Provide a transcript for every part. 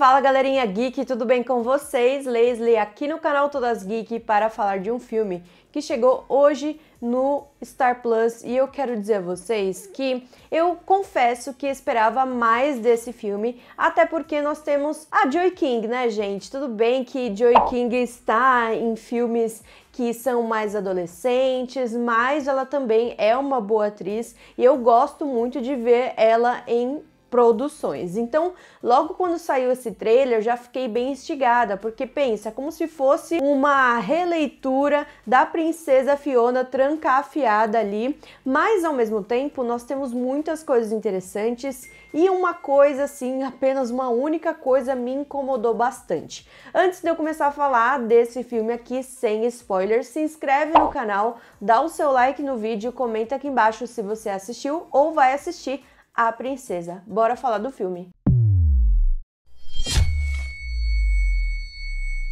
Fala galerinha geek, tudo bem com vocês? Leslie aqui no canal Todas Geek para falar de um filme que chegou hoje no Star Plus e eu quero dizer a vocês que eu confesso que esperava mais desse filme, até porque nós temos a Joy King, né, gente? Tudo bem que Joy King está em filmes que são mais adolescentes, mas ela também é uma boa atriz e eu gosto muito de ver ela em Produções. Então, logo quando saiu esse trailer, eu já fiquei bem instigada, porque pensa, é como se fosse uma releitura da Princesa Fiona trancafiada ali, mas ao mesmo tempo nós temos muitas coisas interessantes e uma coisa assim, apenas uma única coisa me incomodou bastante. Antes de eu começar a falar desse filme aqui sem spoilers, se inscreve no canal, dá o seu like no vídeo, comenta aqui embaixo se você assistiu ou vai assistir a Princesa. Bora falar do filme.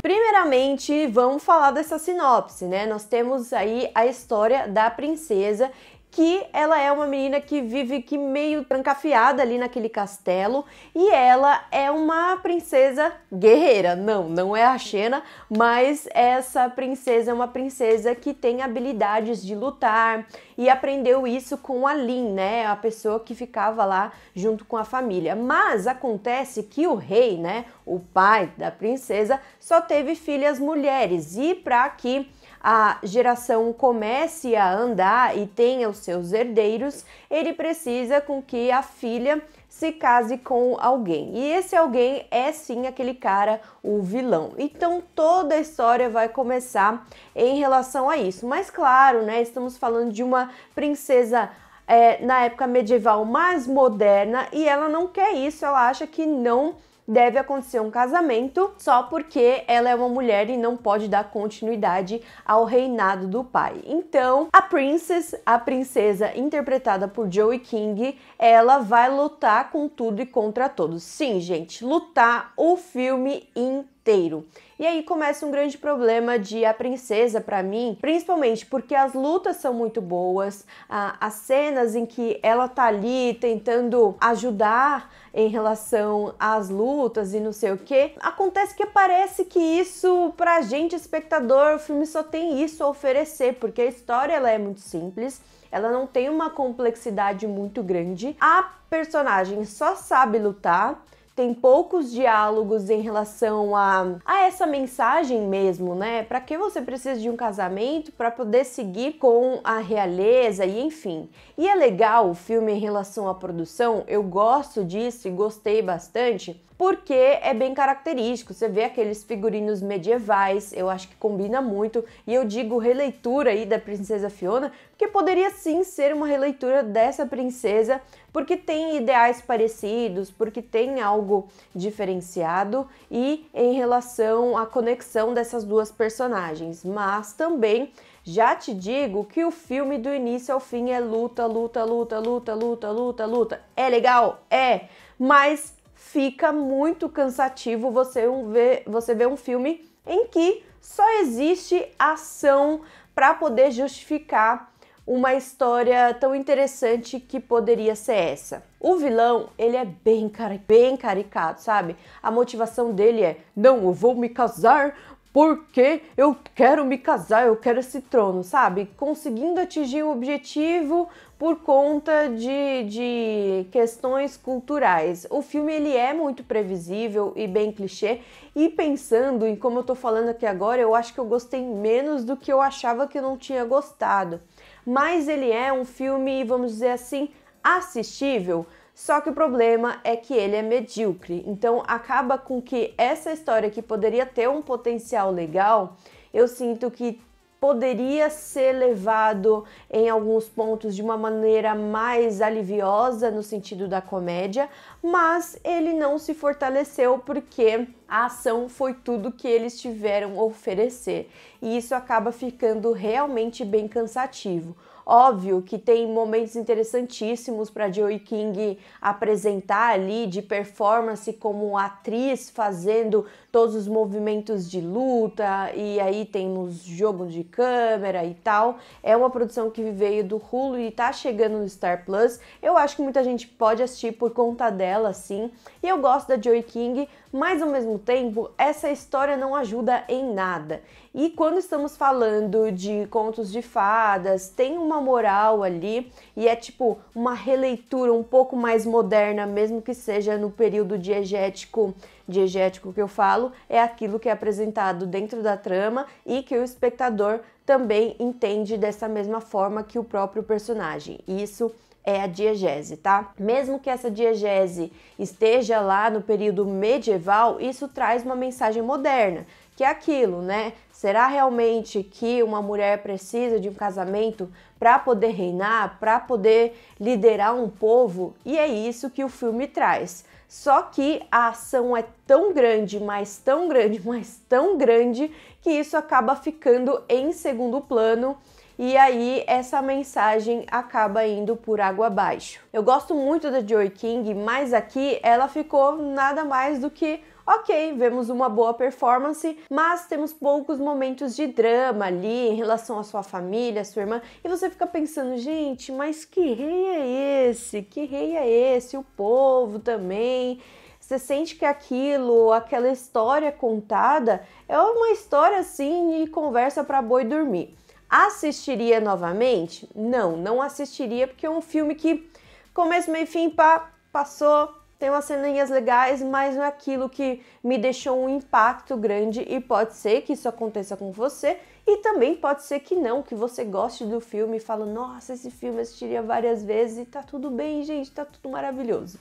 Primeiramente, vamos falar dessa sinopse, né? Nós temos aí a história da princesa que ela é uma menina que vive que meio trancafiada ali naquele castelo e ela é uma princesa guerreira. Não, não é a Xena, mas essa princesa é uma princesa que tem habilidades de lutar e aprendeu isso com a Lin, né? A pessoa que ficava lá junto com a família. Mas acontece que o rei, né, o pai da princesa, só teve filhas mulheres e para que a geração comece a andar e tenha os seus herdeiros, ele precisa com que a filha se case com alguém. E esse alguém é sim aquele cara, o vilão. Então toda a história vai começar em relação a isso. Mas claro, né, estamos falando de uma princesa é, na época medieval mais moderna e ela não quer isso, ela acha que não deve acontecer um casamento só porque ela é uma mulher e não pode dar continuidade ao reinado do pai. Então, a Princess, a princesa interpretada por Joey King, ela vai lutar com tudo e contra todos. Sim, gente, lutar o filme inteiro inteiro. E aí começa um grande problema de A Princesa para mim, principalmente porque as lutas são muito boas, as cenas em que ela tá ali tentando ajudar em relação às lutas e não sei o que. Acontece que parece que isso pra gente espectador, o filme só tem isso a oferecer, porque a história ela é muito simples ela não tem uma complexidade muito grande. A personagem só sabe lutar, tem poucos diálogos em relação a, a essa mensagem mesmo, né? Para que você precisa de um casamento para poder seguir com a realeza e enfim. E é legal o filme em relação à produção, eu gosto disso e gostei bastante porque é bem característico. Você vê aqueles figurinos medievais, eu acho que combina muito. E eu digo releitura aí da Princesa Fiona, porque poderia sim ser uma releitura dessa princesa, porque tem ideais parecidos, porque tem algo diferenciado e em relação à conexão dessas duas personagens. Mas também já te digo que o filme do início ao fim é luta, luta, luta, luta, luta, luta, luta. É legal? É, mas fica muito cansativo você ver, você ver um filme em que só existe ação para poder justificar uma história tão interessante que poderia ser essa. O vilão, ele é bem, cari bem caricato, sabe? A motivação dele é: não, eu vou me casar porque eu quero me casar, eu quero esse trono, sabe? Conseguindo atingir o objetivo por conta de, de questões culturais. O filme ele é muito previsível e bem clichê, e pensando em como eu tô falando aqui agora, eu acho que eu gostei menos do que eu achava que eu não tinha gostado. Mas ele é um filme, vamos dizer assim, assistível, só que o problema é que ele é medíocre, então acaba com que essa história que poderia ter um potencial legal, eu sinto que poderia ser levado em alguns pontos de uma maneira mais aliviosa no sentido da comédia, mas ele não se fortaleceu porque a ação foi tudo que eles tiveram a oferecer. E isso acaba ficando realmente bem cansativo. Óbvio que tem momentos interessantíssimos para Joey King apresentar ali de performance como atriz fazendo todos os movimentos de luta e aí temos jogo de câmera e tal. É uma produção que veio do Hulu e tá chegando no Star Plus. Eu acho que muita gente pode assistir por conta dela, sim. E eu gosto da Joey King mas ao mesmo tempo essa história não ajuda em nada. E quando estamos falando de contos de fadas, tem uma moral ali e é tipo uma releitura um pouco mais moderna, mesmo que seja no período diegético, diegético que eu falo, é aquilo que é apresentado dentro da trama e que o espectador também entende dessa mesma forma que o próprio personagem. Isso é a diegese, tá? Mesmo que essa diegese esteja lá no período medieval, isso traz uma mensagem moderna, que é aquilo, né? Será realmente que uma mulher precisa de um casamento para poder reinar, para poder liderar um povo? E é isso que o filme traz. Só que a ação é tão grande, mas tão grande, mas tão grande, que isso acaba ficando em segundo plano e aí essa mensagem acaba indo por água abaixo. Eu gosto muito da Joy King, mas aqui ela ficou nada mais do que ok, vemos uma boa performance, mas temos poucos momentos de drama ali em relação à sua família, à sua irmã, e você fica pensando, gente, mas que rei é esse? Que rei é esse? O povo também. Você sente que aquilo, aquela história contada, é uma história assim de conversa para boi dormir. Assistiria novamente? Não, não assistiria, porque é um filme que começo, meio fim, pá, passou, tem umas ceninhas legais, mas não é aquilo que me deixou um impacto grande e pode ser que isso aconteça com você e também pode ser que não, que você goste do filme e fala, nossa, esse filme assistiria várias vezes e tá tudo bem, gente, tá tudo maravilhoso.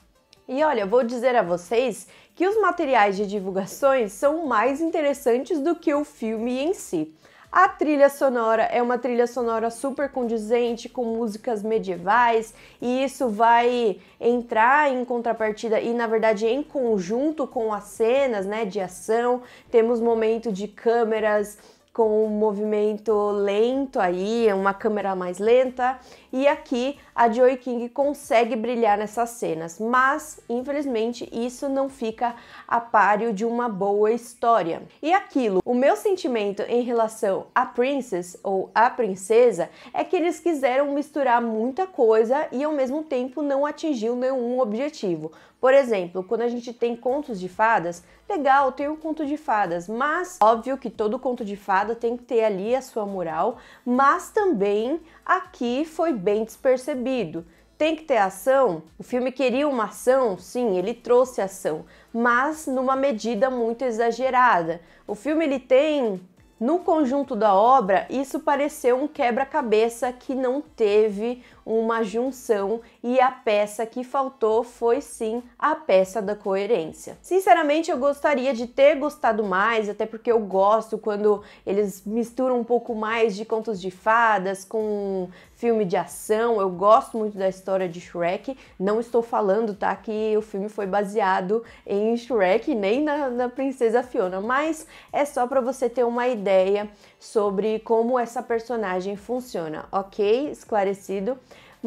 E olha, vou dizer a vocês que os materiais de divulgações são mais interessantes do que o filme em si. A trilha sonora é uma trilha sonora super condizente com músicas medievais e isso vai entrar em contrapartida e na verdade em conjunto com as cenas, né, de ação. Temos momento de câmeras com um movimento lento aí, uma câmera mais lenta, e aqui a Joey King consegue brilhar nessas cenas, mas infelizmente isso não fica a páreo de uma boa história. E aquilo, o meu sentimento em relação a Princess ou a Princesa é que eles quiseram misturar muita coisa e ao mesmo tempo não atingiu nenhum objetivo. Por exemplo, quando a gente tem contos de fadas, legal, tem um conto de fadas, mas óbvio que todo conto de fada tem que ter ali a sua moral, mas também aqui foi bem despercebido. Tem que ter ação? O filme queria uma ação? Sim, ele trouxe ação, mas numa medida muito exagerada. O filme ele tem no conjunto da obra, isso pareceu um quebra-cabeça que não teve uma junção e a peça que faltou foi sim a peça da coerência. Sinceramente, eu gostaria de ter gostado mais, até porque eu gosto quando eles misturam um pouco mais de contos de fadas com filme de ação. Eu gosto muito da história de Shrek. Não estou falando, tá, que o filme foi baseado em Shrek nem na, na Princesa Fiona, mas é só para você ter uma ideia sobre como essa personagem funciona, ok? Esclarecido?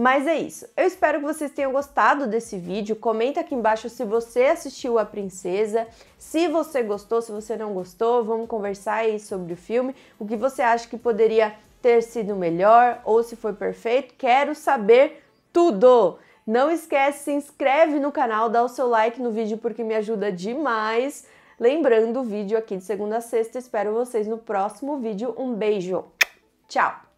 Mas é isso. Eu espero que vocês tenham gostado desse vídeo. Comenta aqui embaixo se você assistiu A Princesa, se você gostou, se você não gostou, vamos conversar aí sobre o filme, o que você acha que poderia ter sido melhor ou se foi perfeito. Quero saber tudo. Não esquece, se inscreve no canal, dá o seu like no vídeo porque me ajuda demais. Lembrando o vídeo aqui de segunda a sexta. Espero vocês no próximo vídeo. Um beijo. Tchau.